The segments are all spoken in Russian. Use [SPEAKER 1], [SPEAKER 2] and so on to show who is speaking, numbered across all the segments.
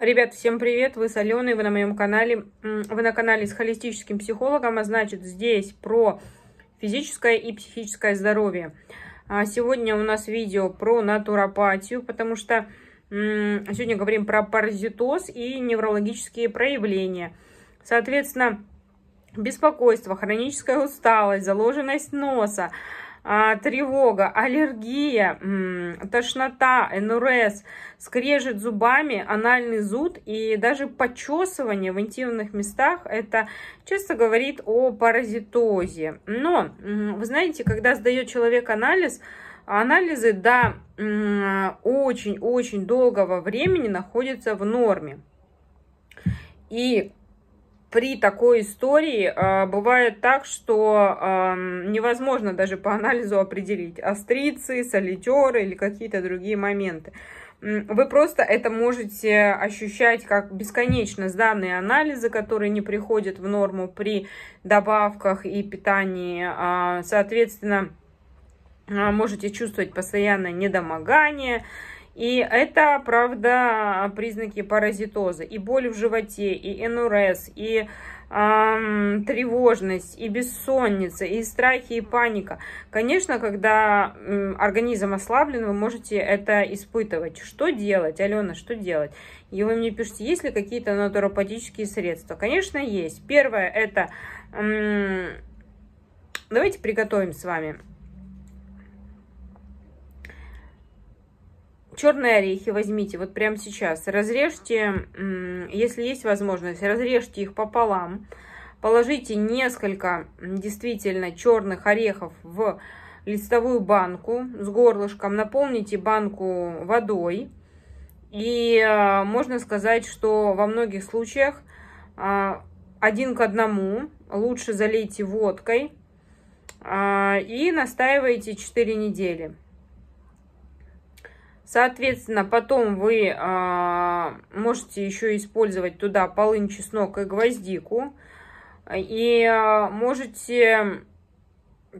[SPEAKER 1] Ребят, всем привет, вы соленые, вы на моем канале, вы на канале с холистическим психологом, а значит здесь про физическое и психическое здоровье. А сегодня у нас видео про натуропатию, потому что сегодня говорим про паразитоз и неврологические проявления. Соответственно, беспокойство, хроническая усталость, заложенность носа, а, тревога, аллергия, тошнота, НРС, скрежет зубами, анальный зуд и даже почесывание в интимных местах, это часто говорит о паразитозе. Но, вы знаете, когда сдает человек анализ, анализы до очень-очень долгого времени находятся в норме. И при такой истории э, бывает так, что э, невозможно даже по анализу определить острицы, солитеры или какие-то другие моменты. Вы просто это можете ощущать как бесконечно сданные анализы, которые не приходят в норму при добавках и питании. А, соответственно, а, можете чувствовать постоянное недомогание и это, правда, признаки паразитоза. И боль в животе, и НРС, и эм, тревожность, и бессонница, и страхи, и паника. Конечно, когда эм, организм ослаблен, вы можете это испытывать. Что делать, Алена, что делать? И вы мне пишете, есть ли какие-то натуропатические средства? Конечно, есть. Первое это... Эм, давайте приготовим с вами черные орехи возьмите вот прямо сейчас, разрежьте, если есть возможность, разрежьте их пополам, положите несколько действительно черных орехов в листовую банку с горлышком, наполните банку водой. И а, можно сказать, что во многих случаях а, один к одному лучше залейте водкой а, и настаивайте 4 недели. Соответственно, потом вы а, можете еще использовать туда полынь, чеснок и гвоздику. И а, можете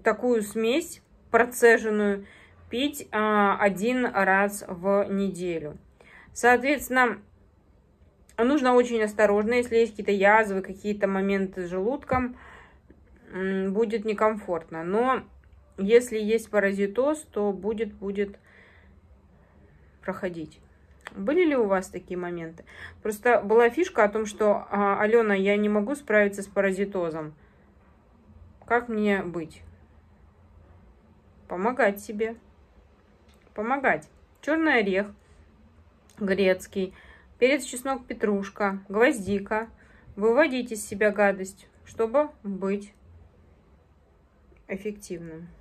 [SPEAKER 1] такую смесь процеженную пить а, один раз в неделю. Соответственно, нужно очень осторожно, если есть какие-то язвы, какие-то моменты с желудком, будет некомфортно. Но если есть паразитоз, то будет, будет проходить. Были ли у вас такие моменты? Просто была фишка о том, что а, Алена, я не могу справиться с паразитозом. Как мне быть? Помогать себе. Помогать. Черный орех, грецкий, перец, чеснок, петрушка, гвоздика. Выводить из себя гадость, чтобы быть эффективным.